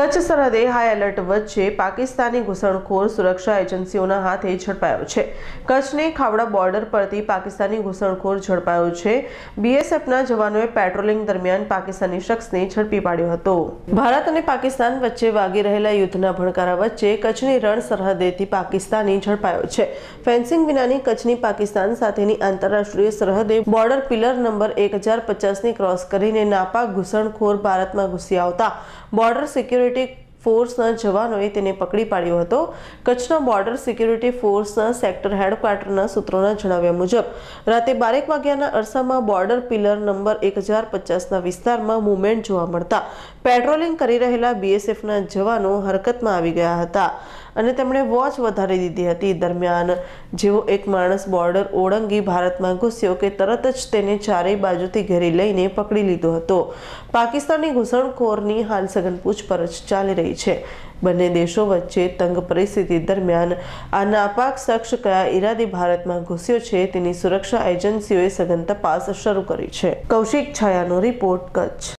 કચ્છ સરહદે high alert વચ્ચે પાકિસ્તાની ઘૂસણખોર સુરક્ષા એજન્સીઓના હાથે ઝડપાયો છે કચ્છની ખાવડા બોર્ડર પરથી પાકિસ્તાની ઘૂસણખોર ઝડપાયો છે બીએસએફના જવાનોએ પેટ્રોલિંગ દરમિયાન પાકિસ્તાની શખ્સને ઝડપી પાડ્યો હતો ભારત અને પાકિસ્તાન વચ્ચે વાગી રહેલા યુદ્ધના ભણકારા વચ્ચે કચ્છની રણ સરહદેથી પાકિસ્તાની ઝડપાયો છે ફેન્સિંગ વિનાની કચ્છની પાકિસ્તાન સાથેની આંતરરાષ્ટ્રીય સરહદે બોર્ડર પિલર નંબર એક હજાર પચાસની ક્રોસ કરીને નાપાક ઘૂસણખોર ભારતમાં ઘૂસી આવતા બોર્ડર સિક્યુરિટી સિક્યુરિટી ફોર્સના જવાનોએ તેને પકડી પાડ્યો હતો કચ્છના બોર્ડર સિક્યુરિટી ફોર્સના સેક્ટર હેડક્વાર્ટરના સૂત્રોના જણાવ્યા મુજબ રાતે બારેક વાગ્યાના અરસામાં બોર્ડર પિલર નંબર એક હજાર પચાસના વિસ્તારમાં મુવમેન્ટ જોવા મળતા પેટ્રોલિંગ કરી રહેલા બીએસએફના જવાનો હરકતમાં આવી ગયા હતા અને તેમણે વોચ વધારી દીધી હતી દરમિયાન જેવો એક માણસ બોર્ડર ઓળંગી ભારતમાં ઘૂસ્યો કે તરત જ તેને ચારેય બાજુથી ઘેરી લઈને પકડી લીધો હતો પાકિસ્તાની ઘૂસણખોરની હાલ સઘન પૂછપરછ ચાલી રહી છે બંને દેશો વચ્ચે તંગ પરિસ્થિતિ દરમિયાન આ નાપાક શખ્સ કયા ઈરાદે ભારતમાં ઘૂસ્યો છે તેની સુરક્ષા એજન્સીઓએ સઘન તપાસ શરૂ કરી છે કૌશિક છાયાનો રિપોર્ટ કચ્છ